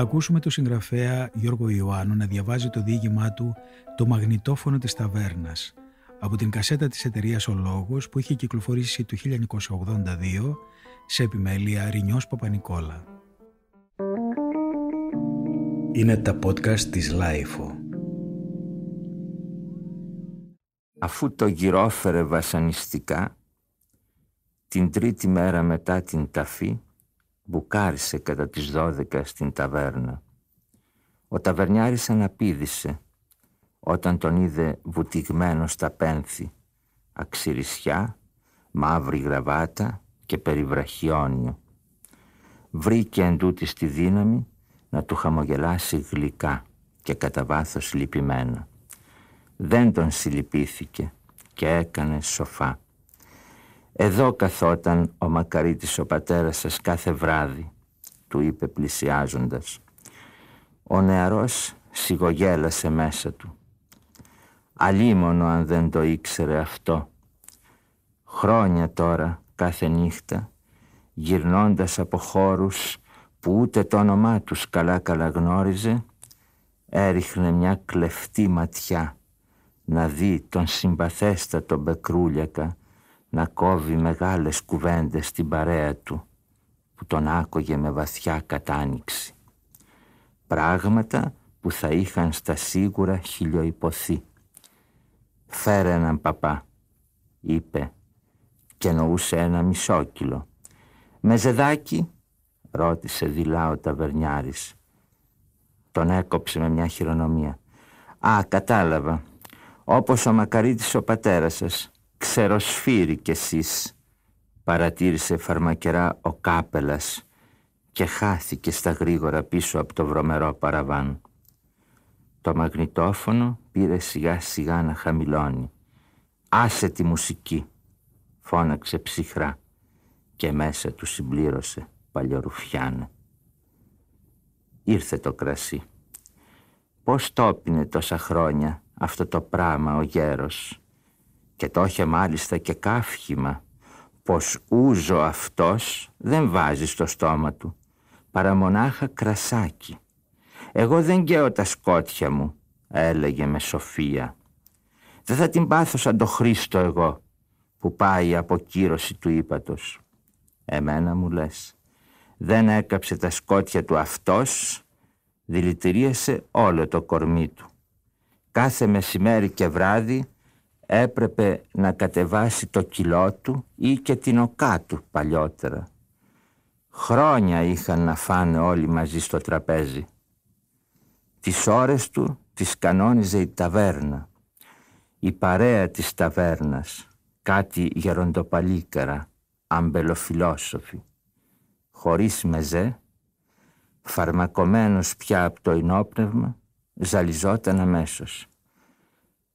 θα ακούσουμε τον συγγραφέα Γιώργο Ιωάννου να διαβάζει το διήγημά του «Το μαγνητόφωνο της ταβέρνας» από την κασέτα της εταιρείας «Ο Λόγος» που είχε κυκλοφορήσει το 1982 σε επιμέλεια Ρινιός Παπανικόλα. Είναι τα podcast της Λάιφο. Αφού το γυρόφερε βασανιστικά, την τρίτη μέρα μετά την ταφή, μπουκάρισε κατά τις δώδεκα στην ταβέρνα. Ο ταβερνιάρης αναπήδησε όταν τον είδε βουτυγμένο στα πένθη, αξιρισιά, μαύρη γραβάτα και περιβραχιόνιο. Βρήκε εν τη δύναμη να του χαμογελάσει γλυκά και κατά βάθος λυπημένα. Δεν τον συλληπίθηκε και έκανε σοφά. Εδώ καθόταν ο μακαρίτης ο πατέρας σας κάθε βράδυ, του είπε πλησιάζοντας. Ο νεαρός σιγογέλασε μέσα του. Αλίμονο αν δεν το ήξερε αυτό. Χρόνια τώρα, κάθε νύχτα, γυρνώντας από χώρους που ούτε το όνομά τους καλά καλά γνώριζε, έριχνε μια κλεφτή ματιά να δει τον συμπαθέστατο Μπεκρούλιακα να κόβει μεγάλες κουβέντες στην παρέα του που τον άκουγε με βαθιά κατάνοιξη. Πράγματα που θα είχαν στα σίγουρα χιλιοϊπωθεί. «Φέρε έναν παπά», είπε και νοούσε ένα μισό κιλο. «Με ζεδάκι», ρώτησε δειλά ο ταβερνιάρης. Τον έκοψε με μια χειρονομία. «Α, κατάλαβα, όπως ο Μακαρίτης ο πατέρας σας. Ξεροσφύρι κι εσείς παρατήρησε φαρμακερά ο Κάπελας και χάθηκε στα γρήγορα πίσω από το βρωμερό παραβάν. Το μαγνητόφωνο πήρε σιγά σιγά να χαμηλώνει. «Άσε τη μουσική» φώναξε ψυχρά και μέσα του συμπλήρωσε παλιορουφιάνε. Ήρθε το κρασί. Πώς τόπινε τόσα χρόνια αυτό το πράμα ο γέρος και το είχε μάλιστα και καύχημα, πως ούζο αυτός δεν βάζει στο στόμα του παρά μονάχα κρασάκι. «Εγώ δεν καίω τα σκότια μου», έλεγε με σοφία. «Δεν θα την πάθω σαν το Χρήστο εγώ», που πάει από κύρωση του ύπατος. «Εμένα μου λες, δεν έκαψε τα σκότια του αυτός, δηλητηρίασε όλο το κορμί του. Κάθε μεσημέρι και βράδυ έπρεπε να κατεβάσει το κιλό του ή και την οκά του παλιότερα. Χρόνια είχαν να φάνε όλοι μαζί στο τραπέζι. Τις ώρες του τις κανόνιζε η ταβέρνα. Η παρέα της ταβέρνας, κάτι γεροντοπαλίκαρα, αμπελοφιλόσοφοι. Χωρίς μεζέ, φαρμακομένος πια από το ενόπνευμα, ζαλιζόταν αμέσως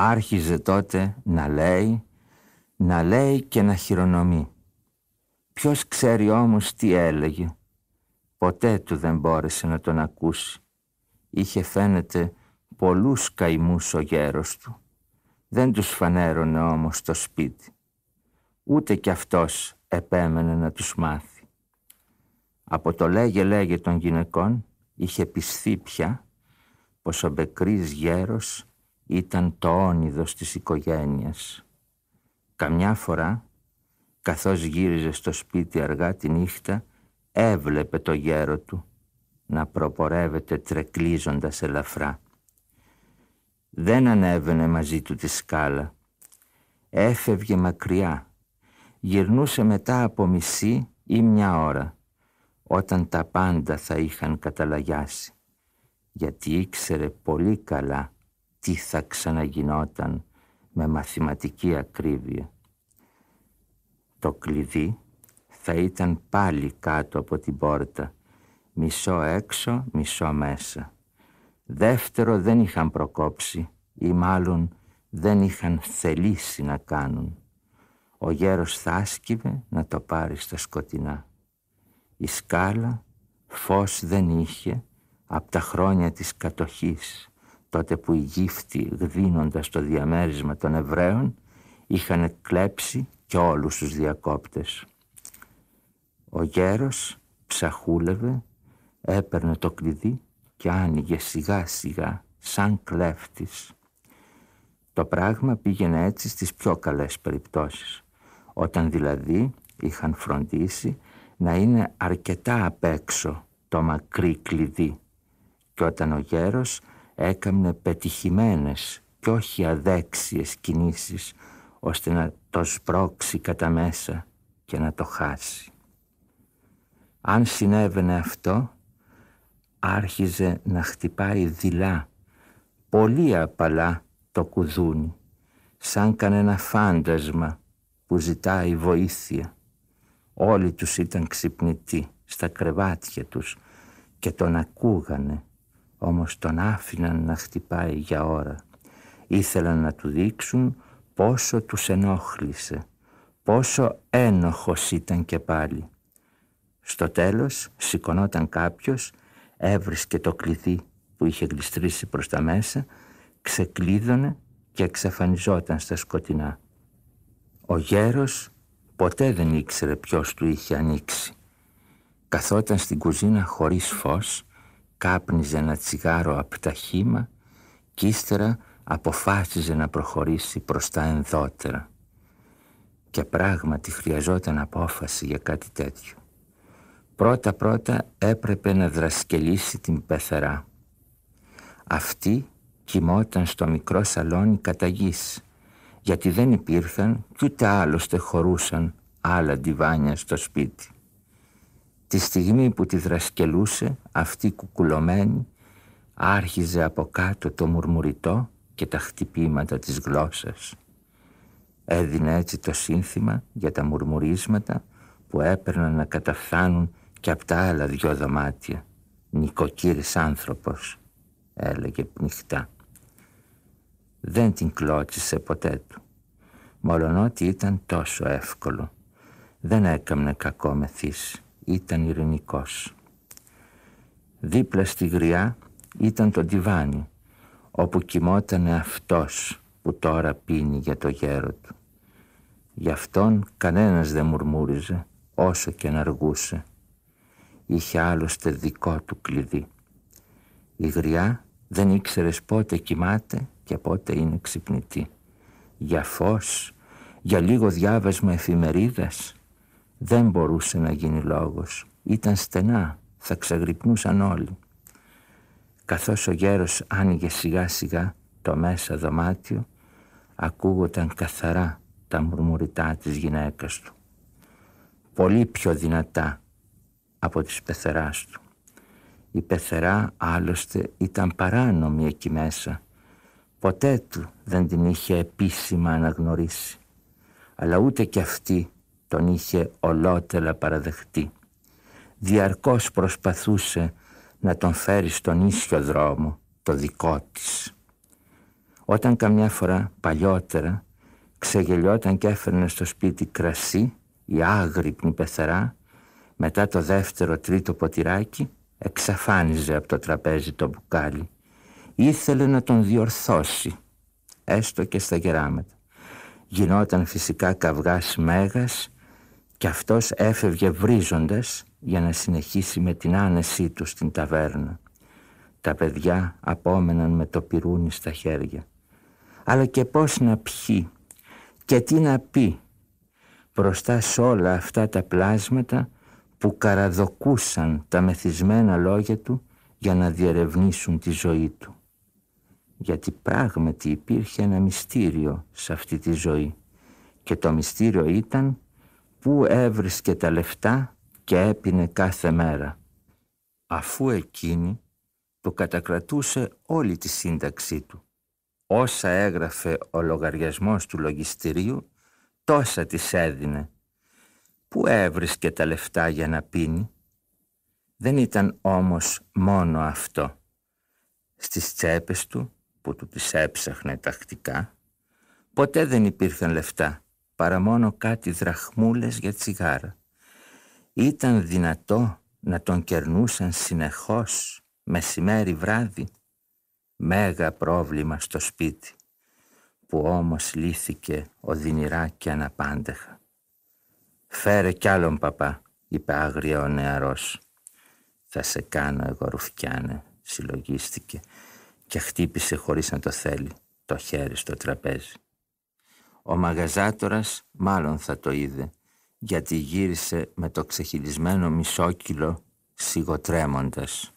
άρχιζε τότε να λέει, να λέει και να χειρονομεί. Ποιος ξέρει όμως τι έλεγε. Ποτέ του δεν μπόρεσε να τον ακούσει. Είχε φαίνεται πολλούς καημούς ο γέρος του. Δεν τους φανέρωνε όμως το σπίτι. Ούτε κι αυτός επέμενε να τους μάθει. Από το λέγε λέγε των γυναικών είχε πισθεί πια πως ο Μπεκρής γέρος ήταν το όνειδος της οικογένειας. Καμιά φορά, καθώς γύριζε στο σπίτι αργά τη νύχτα, έβλεπε το γέρο του να προπορεύεται τρεκλίζοντας ελαφρά. Δεν ανέβαινε μαζί του τη σκάλα. Έφευγε μακριά. Γυρνούσε μετά από μισή ή μια ώρα, όταν τα πάντα θα είχαν καταλαγιάσει, γιατί ήξερε πολύ καλά τι θα ξαναγινόταν με μαθηματική ακρίβεια. Το κλειδί θα ήταν πάλι κάτω από την πόρτα, μισό έξω, μισό μέσα. Δεύτερο δεν είχαν προκόψει ή μάλλον δεν είχαν θελήσει να κάνουν. Ο γέρος θα άσκηβε να το πάρει στα σκοτεινά. Η σκάλα φως δεν είχε από τα χρόνια της κατοχής τότε που οι γύφτοι γδύνοντας το διαμέρισμα των Εβραίων είχαν κλέψει και όλους τους διακόπτες. Ο γέρος ψαχούλευε, έπαιρνε το κλειδί και άνοιγε σιγά σιγά σαν κλέφτης. Το πράγμα πήγαινε έτσι στις πιο καλές περιπτώσεις, όταν δηλαδή είχαν φροντίσει να είναι αρκετά απ' έξω το μακρύ κλειδί και όταν ο γέρος έκανε πετυχημένες και όχι αδέξιες κινήσεις ώστε να το σπρώξει κατά μέσα και να το χάσει. Αν συνέβαινε αυτό, άρχιζε να χτυπάει δειλά, πολύ απαλά το κουδούνι, σαν κανένα φάντασμα που ζητάει βοήθεια. Όλοι τους ήταν ξυπνητοί στα κρεβάτια τους και τον ακούγανε όμως τον άφηναν να χτυπάει για ώρα. Ήθελαν να του δείξουν πόσο τους ενόχλησε, πόσο ένοχος ήταν και πάλι. Στο τέλος σηκωνόταν κάποιος, έβρισκε το κλειδί που είχε γλιστρήσει προς τα μέσα, ξεκλείδωνε και εξαφανιζόταν στα σκοτεινά. Ο γέρος ποτέ δεν ήξερε ποιος του είχε ανοίξει. Καθόταν στην κουζίνα χωρίς φως κάπνιζε ένα τσιγάρο από τα χήμα και ύστερα αποφάσιζε να προχωρήσει προς τα ενδότερα. Και πράγματι χρειαζόταν απόφαση για κάτι τέτοιο. Πρώτα-πρώτα έπρεπε να δρασκελίσει την πεθερά. Αυτή κοιμόταν στο μικρό σαλόνι κατά γης, γιατί δεν υπήρχαν κι ούτε άλλωστε χωρούσαν άλλα ντιβάνια στο σπίτι. Τη στιγμή που τη δρασκελούσε, αυτή κουκουλωμένη, άρχιζε από κάτω το μουρμουριτό και τα χτυπήματα της γλώσσας. Έδινε έτσι το σύνθημα για τα μουρμουρίσματα που έπαιρναν να καταφθάνουν και από τα άλλα δυο δωμάτια. «Νοικοκύρης άνθρωπος», έλεγε πνιχτά. Δεν την κλώτσισε ποτέ του. Μόλον ότι ήταν τόσο εύκολο. Δεν έκαμνε κακό μεθύσι ήταν ειρηνικός. Δίπλα στη γριά ήταν το τιβάνι, όπου κοιμότανε αυτός που τώρα πίνει για το γέρο του. Γι' αυτόν κανένας δεν μουρμούριζε, όσο και να αργούσε. Είχε άλλωστε δικό του κλειδί. Η γριά δεν ήξερες πότε κοιμάται και πότε είναι ξυπνητή. Για φως, για λίγο διάβασμα εφημερίδας, δεν μπορούσε να γίνει λόγος. Ήταν στενά, θα ξαγρυπνούσαν όλοι. Καθώς ο γέρος άνοιγε σιγά σιγά το μέσα δωμάτιο, ακούγονταν καθαρά τα μουρμουριτά της γυναίκας του. Πολύ πιο δυνατά από τις πεθεράς του. Η πεθερά άλλωστε ήταν παράνομη εκεί μέσα. Ποτέ του δεν την είχε επίσημα αναγνωρίσει. Αλλά ούτε και αυτή τον είχε ολότερα παραδεχτεί. Διαρκώς προσπαθούσε να τον φέρει στον ίσιο δρόμο, το δικό της. Όταν καμιά φορά παλιότερα ξεγελιόταν και έφερνε στο σπίτι κρασί η άγρυπνη πεθερά μετά το δεύτερο τρίτο ποτηράκι εξαφάνιζε από το τραπέζι το μπουκάλι ήθελε να τον διορθώσει έστω και στα γεράματα γινόταν φυσικά καυγάς μέγας και αυτός έφευγε βρίζοντας για να συνεχίσει με την άνεσή του στην ταβέρνα. Τα παιδιά απόμεναν με το πυρούνι στα χέρια. Αλλά και πώς να πιει και τι να πει μπροστά σε όλα αυτά τα πλάσματα που καραδοκούσαν τα μεθυσμένα λόγια του για να διερευνήσουν τη ζωή του. Γιατί πράγματι υπήρχε ένα μυστήριο σε αυτή τη ζωή και το μυστήριο ήταν Πού έβρισκε τα λεφτά και έπινε κάθε μέρα. Αφού εκείνη το κατακρατούσε όλη τη σύνταξή του. Όσα έγραφε ο λογαριασμός του λογιστηρίου, τόσα της έδινε. Πού έβρισκε τα λεφτά για να πίνει. Δεν ήταν όμως μόνο αυτό. Στις τσέπες του, που του τις έψαχνε τακτικά, ποτέ δεν υπήρχαν λεφτά παρά μόνο κάτι δραχμούλες για τσιγάρα. Ήταν δυνατό να τον κερνούσαν συνεχώς, μεσημέρι βράδυ, μέγα πρόβλημα στο σπίτι, που όμως λύθηκε οδυνηρά και αναπάντεχα. «Φέρε κι άλλον παπά», είπε άγρια ο νεαρός. «Θα σε κάνω εγώ ρουφιάνε», συλλογίστηκε και χτύπησε χωρίς να το θέλει το χέρι στο τραπέζι. Ο μαγαζάτορας μάλλον θα το είδε, γιατί γύρισε με το ξεχυλισμένο μισόκυλο σιγοτρέμοντας.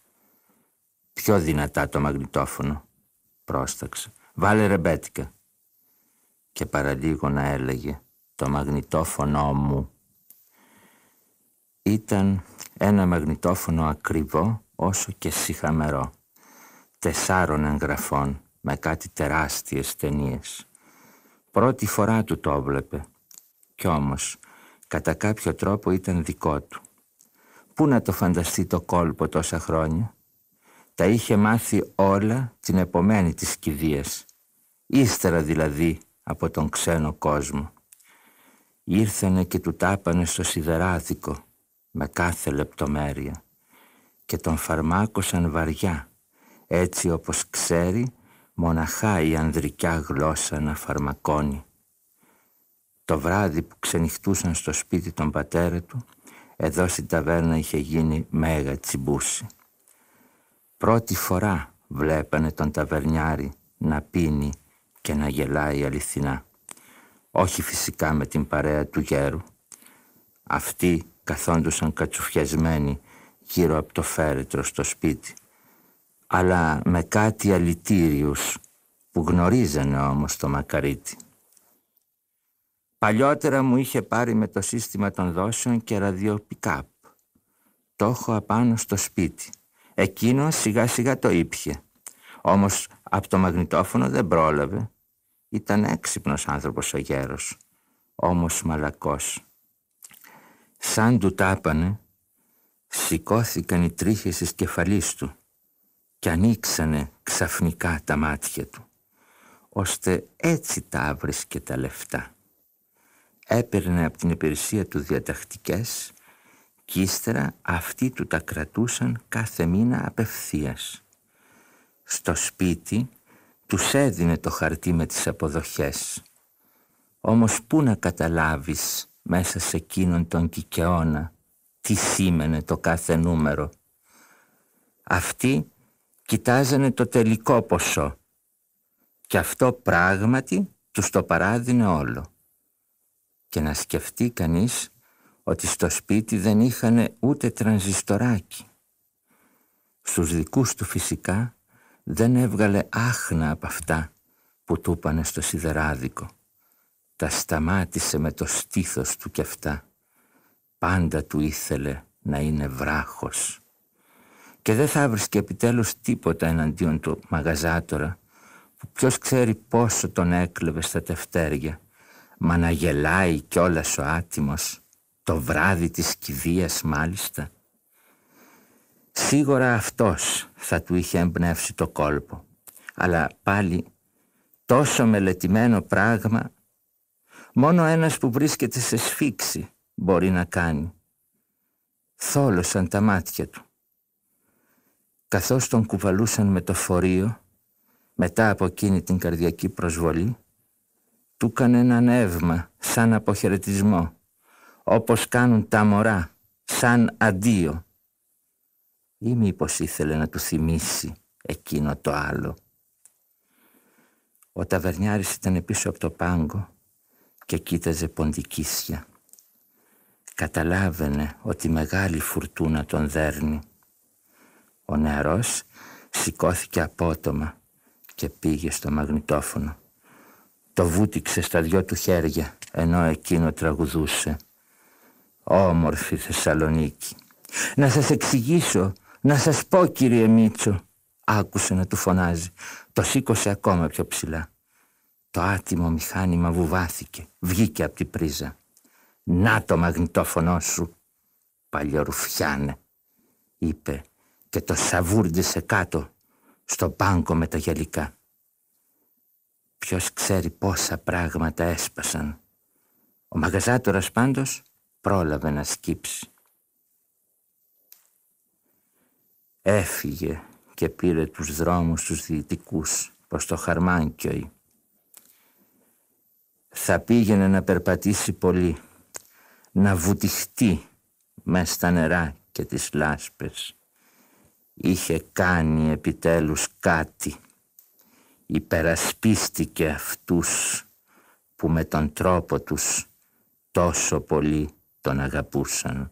«Πιο δυνατά το μαγνητόφωνο», πρόσταξε. «Βάλε ρεμπέτικα». Και παραλίγο να έλεγε «Το μαγνητόφωνο μου». Ήταν ένα μαγνητόφωνο ακριβό όσο και συχαμερό, τεσσάρων εγγραφών με κάτι τεράστιες ταινίες. Πρώτη φορά του το έβλεπε. Κι όμως, κατά κάποιο τρόπο ήταν δικό του. Πού να το φανταστεί το κόλπο τόσα χρόνια. Τα είχε μάθει όλα την επομένη της κηδείας. Ύστερα δηλαδή από τον ξένο κόσμο. Ήρθανε και του τάπανε στο σιδεράδικο με κάθε λεπτομέρεια και τον φαρμάκωσαν βαριά έτσι όπως ξέρει μοναχά η ανδρικιά γλώσσα να φαρμακώνει. Το βράδυ που ξενυχτούσαν στο σπίτι τον πατέρα του, εδώ στην ταβέρνα είχε γίνει μέγα τσιμπούση. Πρώτη φορά βλέπανε τον ταβερνιάρη να πίνει και να γελάει αληθινά. Όχι φυσικά με την παρέα του γέρου. Αυτοί καθόντουσαν κατσουφιασμένοι γύρω από το φέρετρο στο σπίτι αλλά με κάτι αλητήριους που γνωρίζανε όμως το μακαρίτη. Παλιότερα μου είχε πάρει με το σύστημα των δόσεων και ραδιοπικάπ. Το έχω απάνω στο σπίτι. Εκείνο σιγά σιγά το ήπιε. Όμως από το μαγνητόφωνο δεν πρόλαβε. Ήταν έξυπνος άνθρωπος ο γέρος. Όμως μαλακός. Σαν του τάπανε, σηκώθηκαν οι τρίχες της κεφαλής του και ανοίξανε ξαφνικά τα μάτια του, ώστε έτσι τα άβρισκε τα λεφτά. Έπαιρνε από την υπηρεσία του διατακτικές και ύστερα αυτοί του τα κρατούσαν κάθε μήνα απευθείας. Στο σπίτι τους έδινε το χαρτί με τις αποδοχές. Όμως πού να καταλάβεις μέσα σε εκείνον τον κικαιώνα τι σήμαινε το κάθε νούμερο. Αυτοί κοιτάζανε το τελικό ποσό. Και αυτό πράγματι τους το παράδεινε όλο. Και να σκεφτεί κανείς ότι στο σπίτι δεν είχαν ούτε τρανζιστοράκι. Στους δικούς του φυσικά δεν έβγαλε άχνα από αυτά που του πάνε στο σιδεράδικο. Τα σταμάτησε με το στήθος του κι αυτά. Πάντα του ήθελε να είναι βράχος και δεν θα βρίσκει επιτέλους τίποτα εναντίον του μαγαζάτορα που ποιος ξέρει πόσο τον έκλεβε στα τευτέρια μα να γελάει κιόλας ο άτιμος το βράδυ της κηδείας μάλιστα. Σίγουρα αυτός θα του είχε εμπνεύσει το κόλπο αλλά πάλι τόσο μελετημένο πράγμα μόνο ένας που βρίσκεται σε σφίξη μπορεί να κάνει. Θόλωσαν τα μάτια του καθώς τον κουβαλούσαν με το φορείο μετά από εκείνη την καρδιακή προσβολή του έκανε ένα νεύμα σαν αποχαιρετισμό όπως κάνουν τα μωρά σαν αντίο ή μήπως ήθελε να του θυμίσει εκείνο το άλλο. Ο ταβερνιάρης ήταν πίσω από το πάγκο και κοίταζε ποντικίσια. Καταλάβαινε ότι μεγάλη φουρτούνα τον δέρνει ο νεαρός σηκώθηκε απότομα και πήγε στο μαγνητόφωνο. Το βούτυξε στα δυο του χέρια ενώ εκείνο τραγουδούσε. Όμορφη Θεσσαλονίκη. Να σας εξηγήσω, να σας πω κύριε Μίτσο. Άκουσε να του φωνάζει. Το σήκωσε ακόμα πιο ψηλά. Το άτιμο μηχάνημα βουβάθηκε. Βγήκε από την πρίζα. Να το μαγνητόφωνο σου, παλιορουφιάνε, είπε και το σαβούρντισε κάτω στο πάγκο με τα γελικά Ποιος ξέρει πόσα πράγματα έσπασαν. Ο μαγαζάτορας πάντως πρόλαβε να σκύψει. Έφυγε και πήρε τους δρόμους τους δυτικούς προς το Χαρμάνκιοι. Θα πήγαινε να περπατήσει πολύ, να βουτυχτεί μέσα στα νερά και τις λάσπες είχε κάνει επιτέλους κάτι. Υπερασπίστηκε αυτούς που με τον τρόπο τους τόσο πολύ τον αγαπούσαν.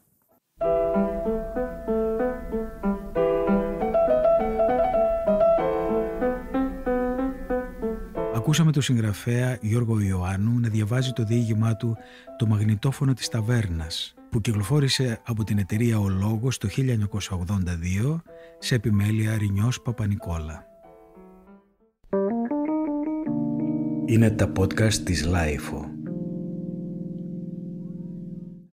Ακούσαμε τον συγγραφέα Γιώργο Ιωάννου να διαβάζει το διήγημά του «Το μαγνητόφωνο της ταβέρνας» που κυκλοφόρησε από την εταιρεία «Ο Λόγος» το 1982 σε επιμέλεια Ρινιός Παπανικόλα. Είναι τα podcast της Λάιφο.